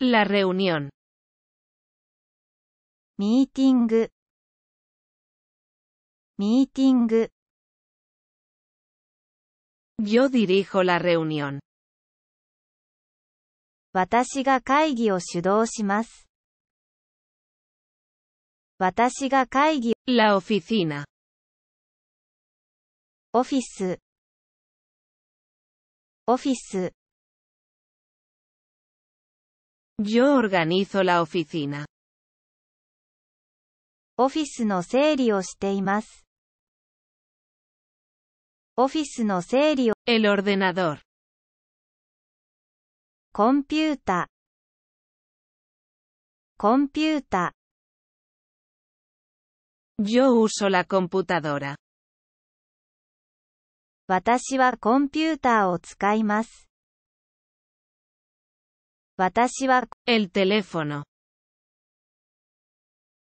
La reunión. Meeting. Meeting. Yo dirijo la reunión. La oficina. Office. Office. Yo organizo la oficina. オフィスの整理をしています。オフィスの整理を。El ordenador. コンピュータ。コンピュータ。Yo uso la computadora. 私はコンピューターを使います。私は、el teléfono。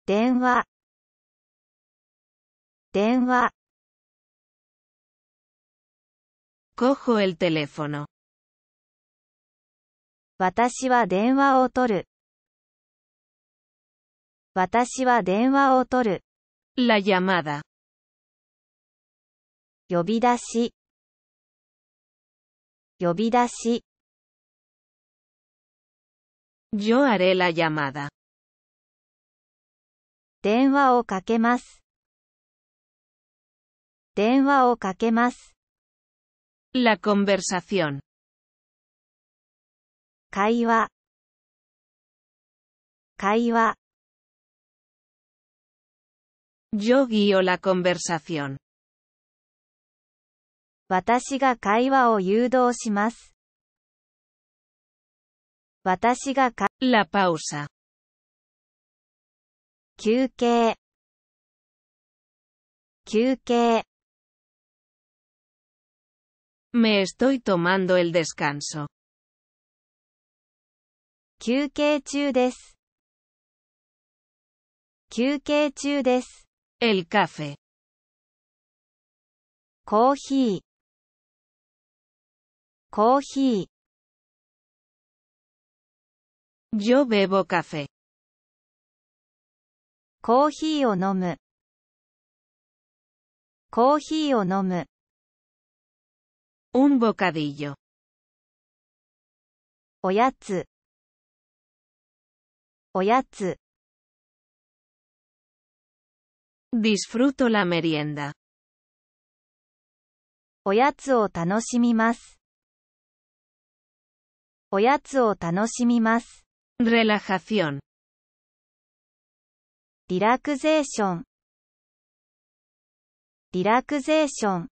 電話、電話。cojo el teléfono。私は電話を取る。私は電話を取る。La llamada。呼び出し。呼び出し。Yo haré la llamada. Denwa o kakemas. Denwa o kakemas. La conversación. Kaiwa. Kaiwa. Yo guío la conversación. Watashi ga kaiwa o yudou 私がか、la p a 休憩、休憩。Me estoy tomando el descanso. 休憩中です。休憩中です。El café. コーヒー。コーヒー。Yo bebo café. コーヒーを飲む。コーヒーを飲む。Un bocadillo. おやつ。おやつ。Disfruto la merienda. おやつを楽しみます。おやつを楽しみます。Relajación. Relaxation. Relaxation.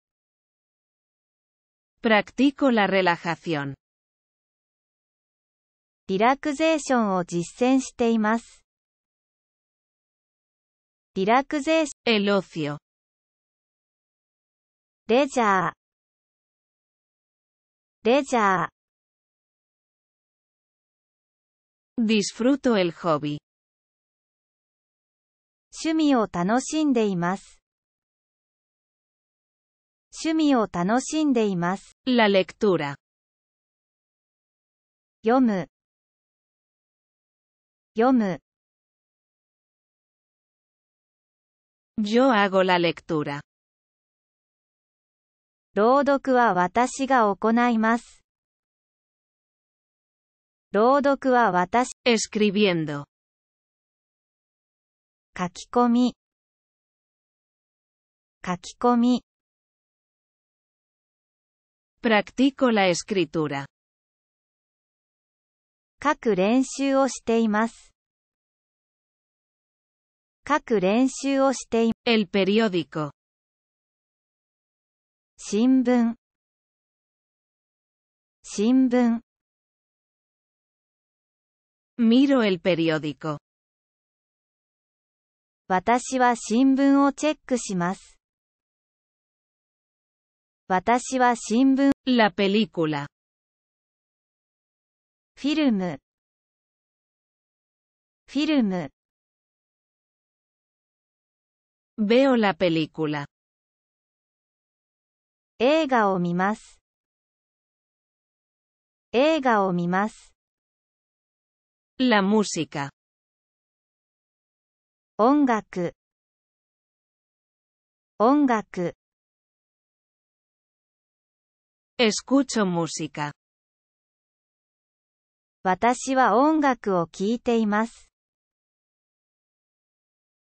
Practico la relajación. Relaxation を実践しています。Relaxation. El ocio. Leisure. Leisure. Disfruto el hobby. 趣味を楽しんでいます。趣味を楽しんでいます。La lectura. 読む。読む。Yo hago la lectura. 朗読は私が行います。朗読は私。escribiendo。書き込み。書き込み。practico la escritura。書く練習をしています。書く練習をしています。el periódico。新聞。新聞。Miro el periódico. 私は新聞をチェックします。私は新聞 La película. フィルムフィルム Veo la película. 映画を見ます。映画を見ます。La música. 音楽音楽 Escucho música. 私は音楽を聴いています。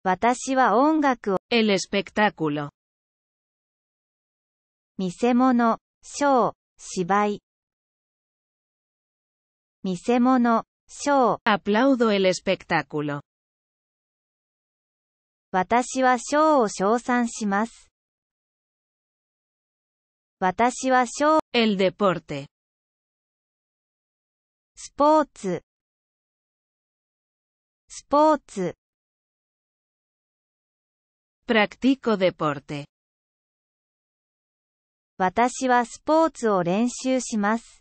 私は音楽を El espectáculo. 見せ物、ショー、芝居。見せ物、show. Aplaudo el espectáculo. wa show o shousan shimasu. wa show. El deporte. Sports. Sports. Practico deporte. wa sports o renshiu shimasu.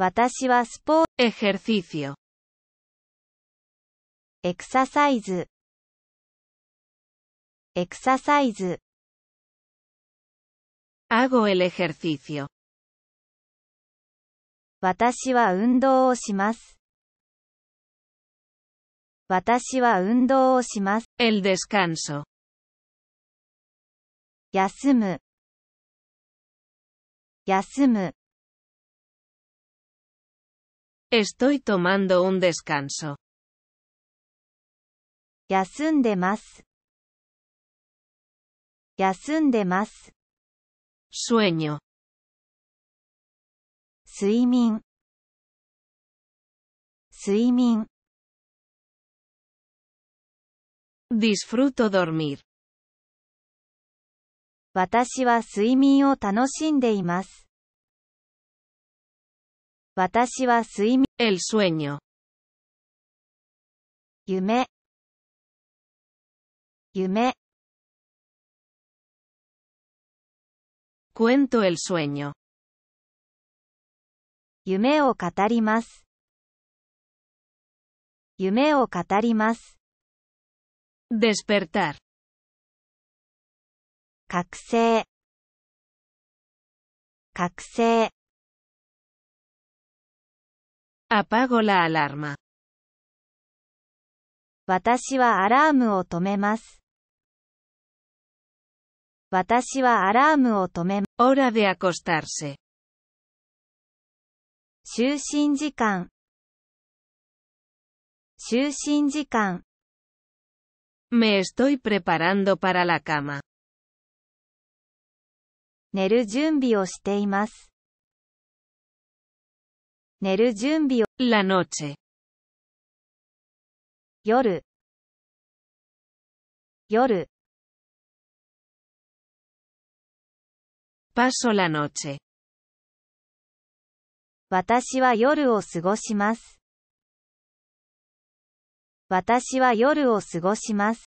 私はスポーエ e j e r c i エクササイズ、エクササイズ。アゴエレ el シ j e r 私は運動をします。私は運動をします。エルデスカンソ。休む休む Estoy tomando un descanso. más Sueño. swimming swimming Disfruto dormir. Watashi wa suimin o más. 私は睡眠。El sueño. 夢。夢。Cuento el sueño. 夢を語ります。夢を語ります。despertar 覚醒覚醒 Apago la alarma. 私はアラームを止めます。私はアラームを止めます。Hora de acostarse. 就寝時間。就寝時間。Me estoy preparando para la cama. 寝る準備をしています。寝る準備を La noche. 夜夜 Paso la noche. 私は夜を過ごします。私は夜を過ごします。